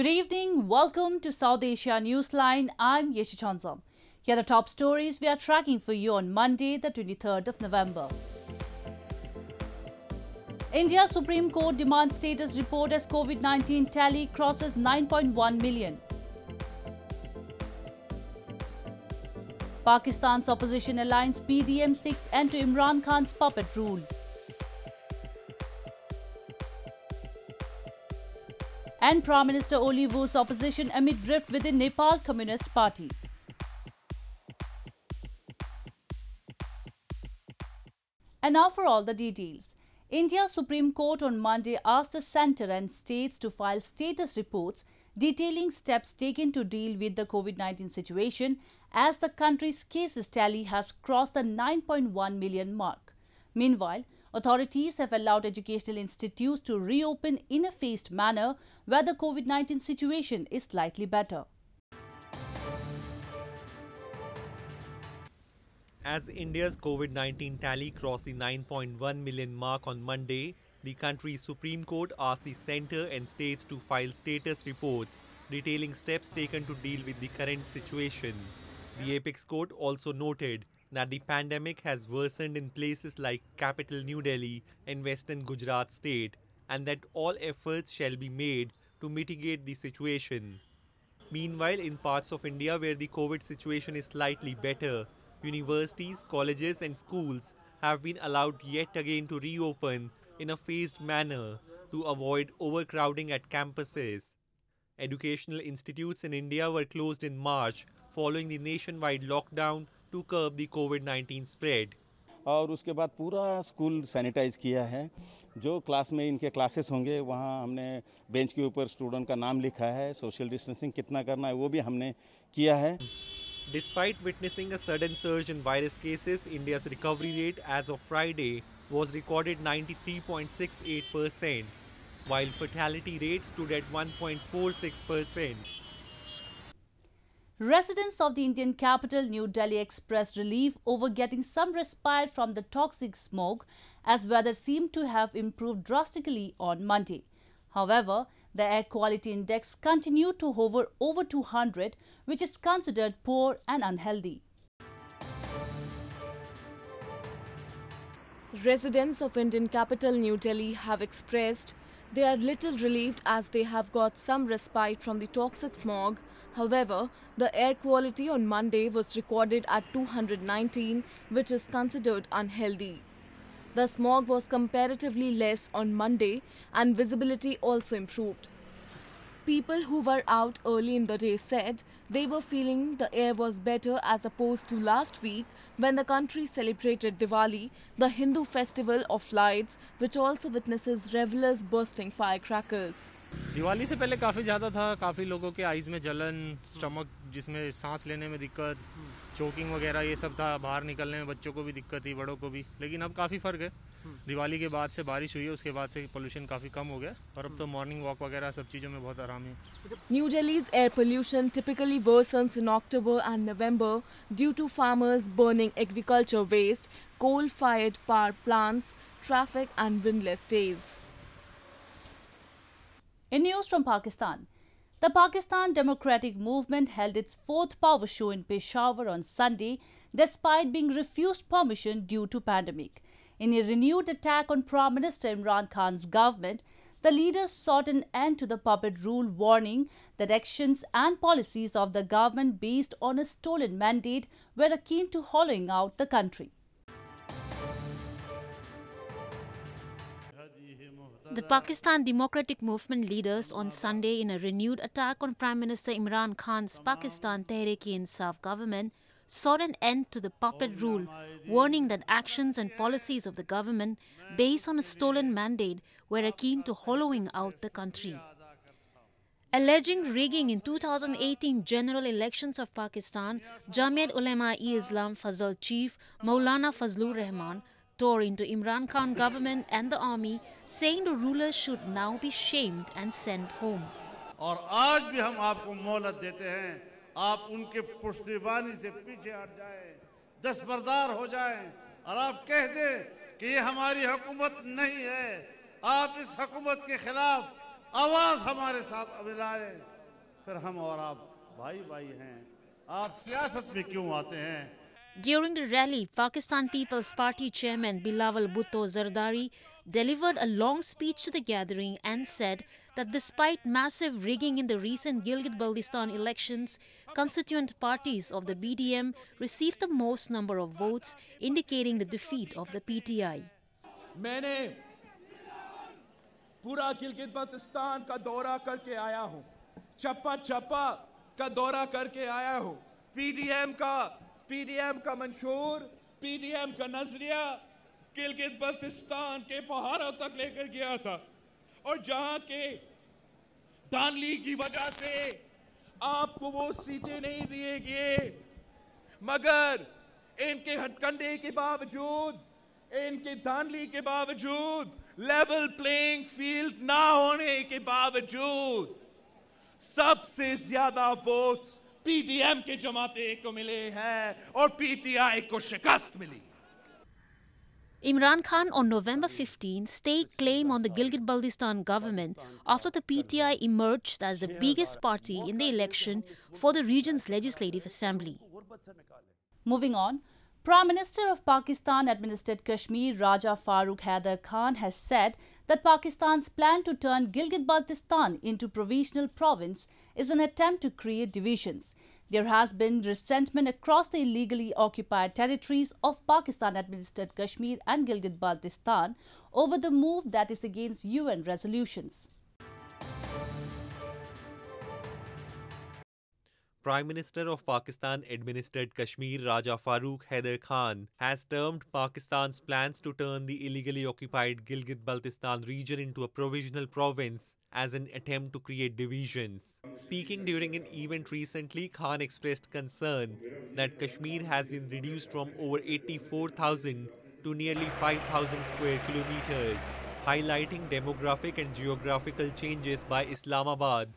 Good evening. Welcome to South Asia Newsline. I'm Yeshi Chonsom. Here are the top stories we are tracking for you on Monday, the 23rd of November. India Supreme Court demands status report as COVID-19 tally crosses 9.1 million. Pakistan's opposition alliance PDM6 and to Imran Khan's puppet rule. and Prime Minister Oli Wu's opposition amid rift within Nepal Communist Party. And now for all the details. India Supreme Court on Monday asked the centre and states to file status reports detailing steps taken to deal with the COVID-19 situation as the country's cases tally has crossed the 9.1 million mark. Meanwhile, Authorities have allowed educational institutes to reopen in a phased manner where the COVID-19 situation is slightly better. As India's COVID-19 tally crossed the 9.1 million mark on Monday, the country's Supreme Court asked the centre and states to file status reports detailing steps taken to deal with the current situation. The apex court also noted that the pandemic has worsened in places like capital New Delhi and western Gujarat state and that all efforts shall be made to mitigate the situation. Meanwhile, in parts of India where the COVID situation is slightly better, universities, colleges and schools have been allowed yet again to reopen in a phased manner to avoid overcrowding at campuses. Educational institutes in India were closed in March following the nationwide lockdown to curb the COVID 19 spread और उसके बाद पूरा school sanitise किया है जो class में इनके classes होंगे वहाँ हमने बेंच के ऊपर स्टूडेंट का नाम लिखा है सोशल डिस्टेंसिंग कितना करना है वो भी हमने किया है despite witnessing sudden surge in virus cases India recovery rate as of Friday was recorded ninety three point six eight percent while the fatality rate stood at one point four six percent Residents of the Indian capital New Delhi expressed relief over getting some respite from the toxic smoke as weather seemed to have improved drastically on Monday. However, the air quality index continued to hover over 200, which is considered poor and unhealthy. Residents of Indian capital New Delhi have expressed they are little relieved as they have got some respite from the toxic smog However, the air quality on Monday was recorded at 219, which is considered unhealthy. The smog was comparatively less on Monday and visibility also improved. People who were out early in the day said they were feeling the air was better as opposed to last week when the country celebrated Diwali, the Hindu festival of lights, which also witnesses revelers bursting firecrackers. Diwali से पहले काफ़ी ज़्यादा था काफ़ी लोगों के eyes में जलन स्टमक जिसमें सांस लेने में दिक्कत चोकिंग वगैरह ये सब था बाहर निकलने में बच्चों को भी दिक्कत थी बड़ों को भी लेकिन अब काफ़ी फ़र्क है दिवाली के बाद से बारिश हुई है उसके बाद से पोल्यूशन काफ़ी कम हो गया और अब तो मॉर्निंग हम्म। वॉक वगैरह सब चीज़ों में बहुत आराम है New Delhi's air pollution typically worsens in October and November due to farmers burning agriculture waste coal fired power plants traffic and windless days In news from Pakistan, the Pakistan Democratic Movement held its fourth power show in Peshawar on Sunday despite being refused permission due to pandemic. In a renewed attack on Prime Minister Imran Khan's government, the leaders sought an end to the puppet rule, warning that actions and policies of the government based on a stolen mandate were akin to hollowing out the country. The Pakistan Democratic Movement leaders on Sunday in a renewed attack on Prime Minister Imran Khan's Pakistan Tehreek-e-Insaf government sought an end to the puppet rule, warning that actions and policies of the government based on a stolen mandate were akin to hollowing out the country. Alleging rigging in 2018 general elections of Pakistan, Jamiat Ulema-e-Islam Fazal chief Maulana Fazlur Rahman tore into Imran Khan government and the army, saying the rulers should now be shamed and sent home. और आज भी हम आपको मोहलत देते हैं आप उनके पुश्तबानी से पीछे हट जाए दस्तबरदार हो जाए और आप कह दें कि ये हमारी हुकूमत नहीं है आप इस हुकूमत के खिलाफ आवाज हमारे साथ मिलाएं फिर हम और आप भाई भाई हैं आप सियासत में क्यों आते हैं During the rally, Pakistan People's Party chairman Bilawal Bhutto Zardari delivered a long speech to the gathering and said that despite massive rigging in the recent Gilgit-Baltistan elections, constituent parties of the BDM received the most number of votes, indicating the defeat of the PTI. मैंने पूरा PDM का मंशूर PDM का नजरिया गिलगित बल्तिस्तान के पहाड़ों तक लेकर गया था और जहां के दानली की वजह से आपको वो सीटें नहीं दिए गए मगर इनके हटकंडे के बावजूद इनके दानली के बावजूद लेवल प्लेइंग फील्ड ना होने के बावजूद सबसे ज्यादा वोट्स पीटीएम की जमाते Imran Khan on November 15 staked claim on the Gilgit Baltistan government after the PTI emerged as the biggest party in the election for the region's legislative assembly. Moving on, Prime Minister of Pakistan administered Kashmir Raja Farooq Haider Khan has said that Pakistan's plan to turn Gilgit-Baltistan into provisional province is an attempt to create divisions. There has been resentment across the illegally occupied territories of Pakistan-administered Kashmir and Gilgit-Baltistan over the move that is against UN resolutions. Prime Minister of Pakistan administered Kashmir Raja Farooq Haider Khan has termed Pakistan's plans to turn the illegally occupied Gilgit-Baltistan region into a provisional province as an attempt to create divisions. Speaking during an event recently, Khan expressed concern that Kashmir has been reduced from over 84,000 to nearly 5,000 square kilometers, highlighting demographic and geographical changes by Islamabad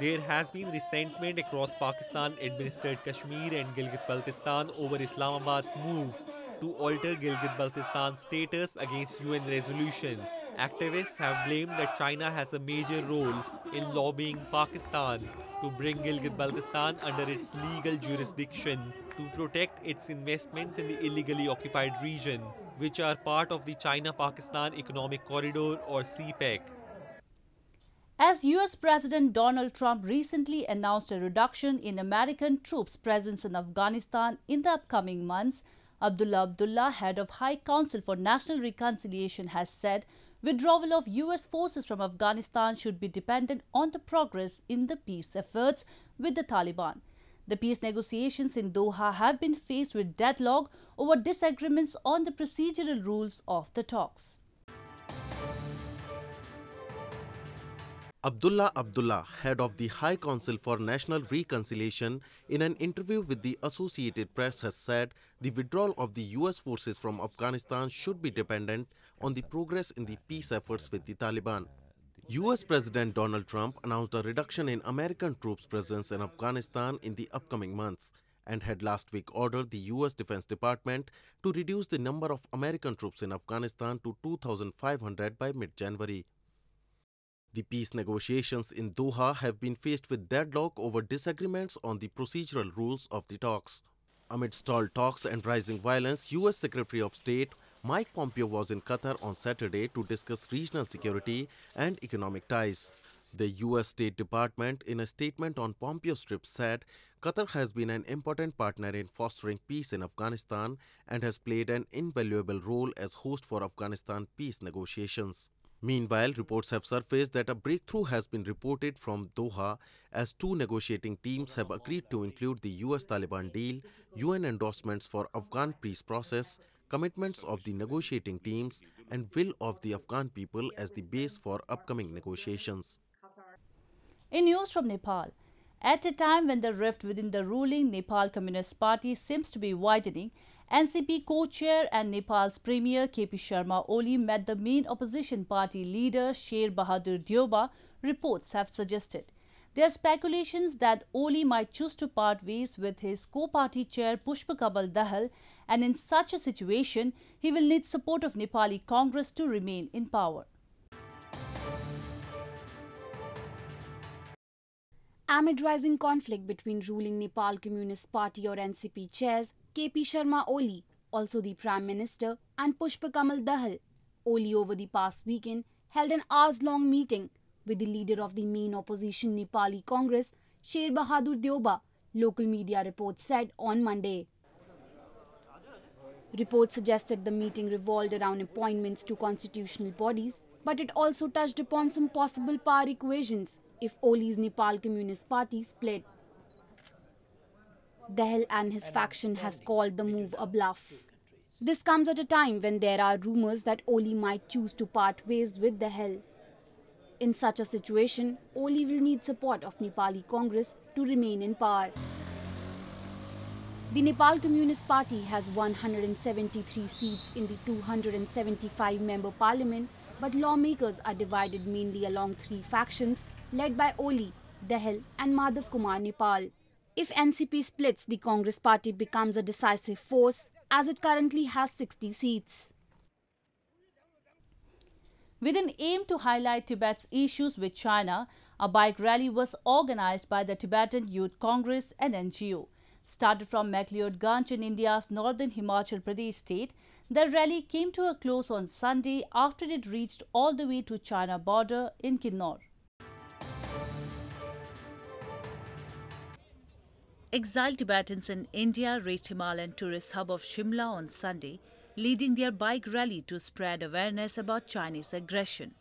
There has been resentment across Pakistan administered Kashmir and Gilgit Baltistan over Islamabad's move to alter Gilgit Baltistan's status against UN resolutions. Activists have blamed that China has a major role in lobbying Pakistan to bring Gilgit Baltistan under its legal jurisdiction to protect its investments in the illegally occupied region, which are part of the China Pakistan Economic Corridor or CPEC. As US President Donald Trump recently announced a reduction in American troops' presence in Afghanistan in the upcoming months, Abdullah Abdullah, head of High Council for National Reconciliation, has said withdrawal of US forces from Afghanistan should be dependent on the progress in the peace efforts with the Taliban. The peace negotiations in Doha have been faced with deadlock over disagreements on the procedural rules of the talks. Abdullah Abdullah, head of the High Council for National Reconciliation, in an interview with the Associated Press has said the withdrawal of the US forces from Afghanistan should be dependent on the progress in the peace efforts with the Taliban. US President Donald Trump announced a reduction in American troops' presence in Afghanistan in the upcoming months and had last week ordered the US Defense Department to reduce the number of American troops in Afghanistan to 2,500 by mid January. The peace negotiations in Doha have been faced with deadlock over disagreements on the procedural rules of the talks. Amid stalled talks and rising violence, U.S. Secretary of State Mike Pompeo was in Qatar on Saturday to discuss regional security and economic ties. The U.S. State Department, in a statement on Pompeo's trip, said Qatar has been an important partner in fostering peace in Afghanistan and has played an invaluable role as host for Afghanistan peace negotiations. Meanwhile, reports have surfaced that a breakthrough has been reported from Doha as two negotiating teams have agreed to include the US-Taliban deal, UN endorsements for Afghan peace process, commitments of the negotiating teams and will of the Afghan people as the base for upcoming negotiations. In news from Nepal, at a time when the rift within the ruling Nepal Communist Party seems to be widening, NCP co-chair and Nepal's premier KP Sharma Oli met the main opposition party leader Sher Bahadur Dioba, reports have suggested. There are speculations that Oli might choose to part ways with his co-party chair Pushpa Kabal Dahal and in such a situation, he will need support of Nepali Congress to remain in power. Amid rising conflict between ruling Nepal Communist Party or NCP chairs, KP Sharma Oli, also the Prime Minister, and Pushpa Kamal Dahal. Oli over the past weekend held an hours-long meeting with the leader of the main opposition Nepali Congress, Sher Bahadur Deoba, local media reports said on Monday. Reports suggested the meeting revolved around appointments to constitutional bodies, but it also touched upon some possible power equations if Oli's Nepal Communist Party split. Dehel and his faction has called the move a bluff. This comes at a time when there are rumors that Oli might choose to part ways with Dehel. In such a situation, Oli will need support of Nepali Congress to remain in power. The Nepal Communist Party has 173 seats in the 275-member parliament, but lawmakers are divided mainly along three factions led by Oli, Dehel and Madhav Kumar Nepal. If NCP splits, the Congress party becomes a decisive force as it currently has 60 seats. With an aim to highlight Tibet's issues with China, a bike rally was organized by the Tibetan Youth Congress and NGO. Started from Ganj in India's northern Himachal Pradesh state, the rally came to a close on Sunday after it reached all the way to China border in Kinnor. Exiled Tibetans in India reached Himalayan tourist hub of Shimla on Sunday, leading their bike rally to spread awareness about Chinese aggression.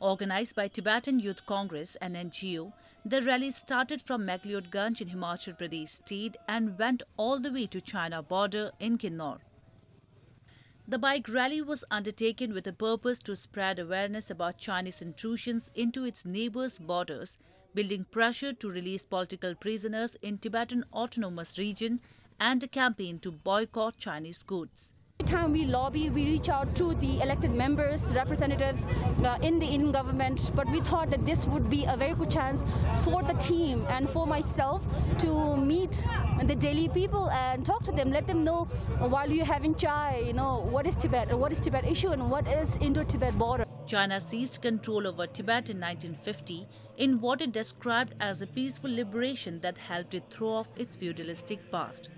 Organized by Tibetan Youth Congress, an NGO, the rally started from Magliodganj in Himachal Pradesh state and went all the way to China border in Kinnor. The bike rally was undertaken with a purpose to spread awareness about Chinese intrusions into its neighbors' borders building pressure to release political prisoners in Tibetan Autonomous Region and a campaign to boycott Chinese goods. Every time we lobby, we reach out to the elected members, representatives uh, in the in government. But we thought that this would be a very good chance for the team and for myself to meet the Delhi people and talk to them. Let them know while you're having chai, you know, what is Tibet and what is Tibet issue and what is Indo-Tibet border. China seized control over Tibet in 1950 in what it described as a peaceful liberation that helped it throw off its feudalistic past.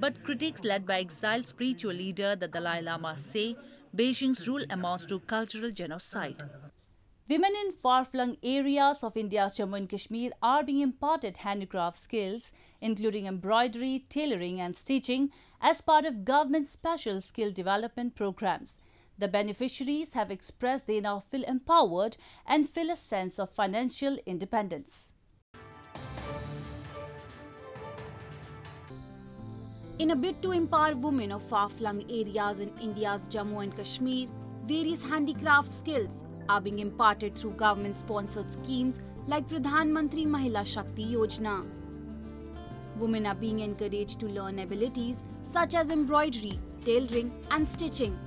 But critics led by exiled spiritual leader the Dalai Lama say Beijing's rule amounts to cultural genocide. Women in far-flung areas of India's Jammu and Kashmir are being imparted handicraft skills, including embroidery, tailoring and stitching, as part of government special skill development programs. The beneficiaries have expressed they now feel empowered and feel a sense of financial independence. In a bid to empower women of far-flung areas in India's Jammu and Kashmir, various handicraft skills are being imparted through government-sponsored schemes like Pradhan Mantri Mahila Shakti Yojana. Women are being encouraged to learn abilities such as embroidery, tailoring and stitching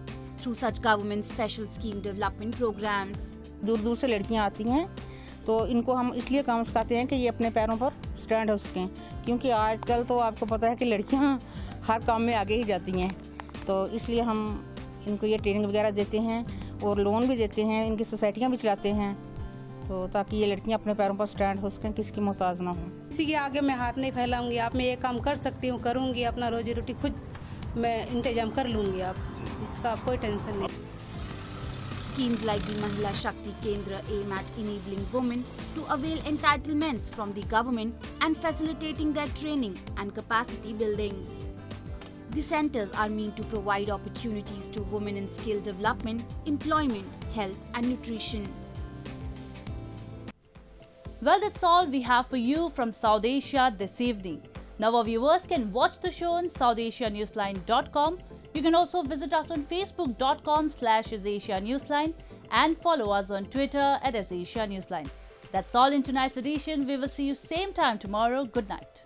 through such government special scheme development programs. दूर दूर से लड़कियाँ आती हैं तो इनको हम इसलिए काम सिखाते हैं कि ये अपने पैरों पर स्टैंड हो सकें क्योंकि आजकल तो आपको पता है कि लड़कियाँ हर काम में आगे ही जाती हैं तो इसलिए हम इनको ये ट्रेनिंग वगैरह देते हैं और लोन भी देते हैं इनकी सोसाइटियाँ भी चलाते हैं तो ताकि ये लड़कियाँ अपने पैरों पर स्टैंड हो सकें किसकी मोहताज ना हो किसी के आगे मैं हाथ नहीं फैलाऊंगी आप मैं ये काम कर सकती हूँ करूँगी अपना रोजी रोटी खुद मैं इंतजाम कर लूँगी आप इसका आप कोई टेंशन नहीं Schemes like the Mahila Shakti Kendra aim at enabling women to avail entitlements from the government and facilitating their training and capacity building. The centers are meant to provide opportunities to women in skill development, employment, health and nutrition. Well, that's all we have for you from South Asia this evening. Now our viewers can watch the show on SouthAsiaNewsline.com. You can also visit us on Facebook.com slash Newsline and follow us on Twitter at Asia Newsline. That's all in tonight's edition. We will see you same time tomorrow. Good night.